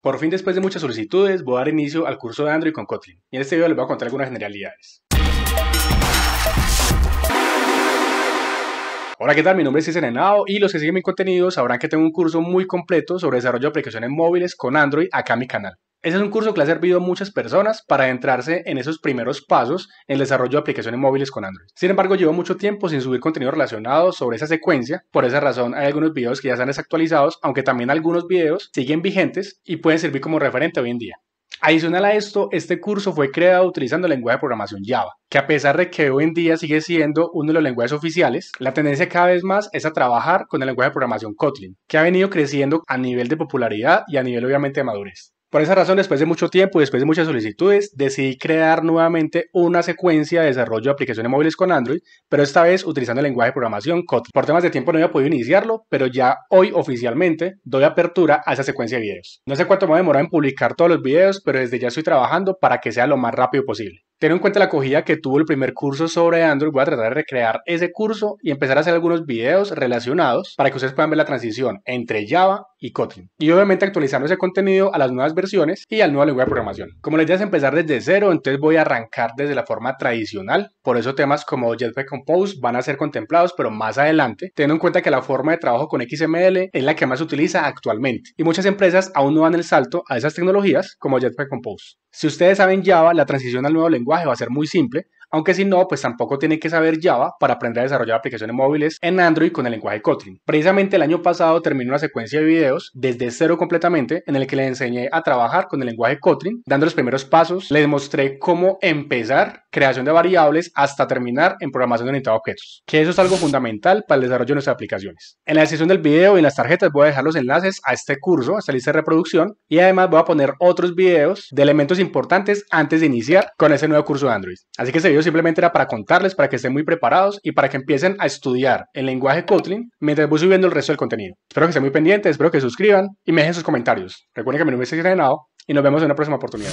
Por fin, después de muchas solicitudes, voy a dar inicio al curso de Android con Kotlin. Y en este video les voy a contar algunas generalidades. Hola, ¿qué tal? Mi nombre es César Henao y los que siguen mi contenido sabrán que tengo un curso muy completo sobre desarrollo de aplicaciones móviles con Android acá en mi canal. Ese es un curso que le ha servido a muchas personas para adentrarse en esos primeros pasos en el desarrollo de aplicaciones móviles con Android. Sin embargo, llevo mucho tiempo sin subir contenido relacionado sobre esa secuencia, por esa razón hay algunos videos que ya están desactualizados, aunque también algunos videos siguen vigentes y pueden servir como referente hoy en día. Adicional a esto, este curso fue creado utilizando el lenguaje de programación Java, que a pesar de que hoy en día sigue siendo uno de los lenguajes oficiales, la tendencia cada vez más es a trabajar con el lenguaje de programación Kotlin, que ha venido creciendo a nivel de popularidad y a nivel obviamente de madurez. Por esa razón, después de mucho tiempo y después de muchas solicitudes, decidí crear nuevamente una secuencia de desarrollo de aplicaciones móviles con Android, pero esta vez utilizando el lenguaje de programación Kotlin. Por temas de tiempo no había podido iniciarlo, pero ya hoy oficialmente doy apertura a esa secuencia de videos. No sé cuánto me a demorar en publicar todos los videos, pero desde ya estoy trabajando para que sea lo más rápido posible. Teniendo en cuenta la acogida que tuvo el primer curso sobre Android, voy a tratar de recrear ese curso y empezar a hacer algunos videos relacionados para que ustedes puedan ver la transición entre Java y Kotlin. Y obviamente actualizando ese contenido a las nuevas versiones y al nuevo lenguaje de programación. Como les dije, es empezar desde cero, entonces voy a arrancar desde la forma tradicional. Por eso temas como Jetpack Compose van a ser contemplados, pero más adelante, teniendo en cuenta que la forma de trabajo con XML es la que más se utiliza actualmente. Y muchas empresas aún no dan el salto a esas tecnologías como Jetpack Compose. Si ustedes saben Java, la transición al nuevo lenguaje va a ser muy simple, aunque si no, pues tampoco tiene que saber Java para aprender a desarrollar aplicaciones móviles en Android con el lenguaje Kotlin. Precisamente el año pasado terminé una secuencia de videos desde cero completamente en el que le enseñé a trabajar con el lenguaje Kotlin, dando los primeros pasos, le mostré cómo empezar creación de variables hasta terminar en programación orientada a objetos, que eso es algo fundamental para el desarrollo de nuestras aplicaciones. En la descripción del video y en las tarjetas voy a dejar los enlaces a este curso, a esta lista de reproducción y además voy a poner otros videos de elementos importantes antes de iniciar con ese nuevo curso de Android. Así que se simplemente era para contarles, para que estén muy preparados y para que empiecen a estudiar el lenguaje Kotlin mientras voy subiendo el resto del contenido. Espero que estén muy pendientes, espero que suscriban y me dejen sus comentarios. Recuerden que me nombre es y nos vemos en una próxima oportunidad.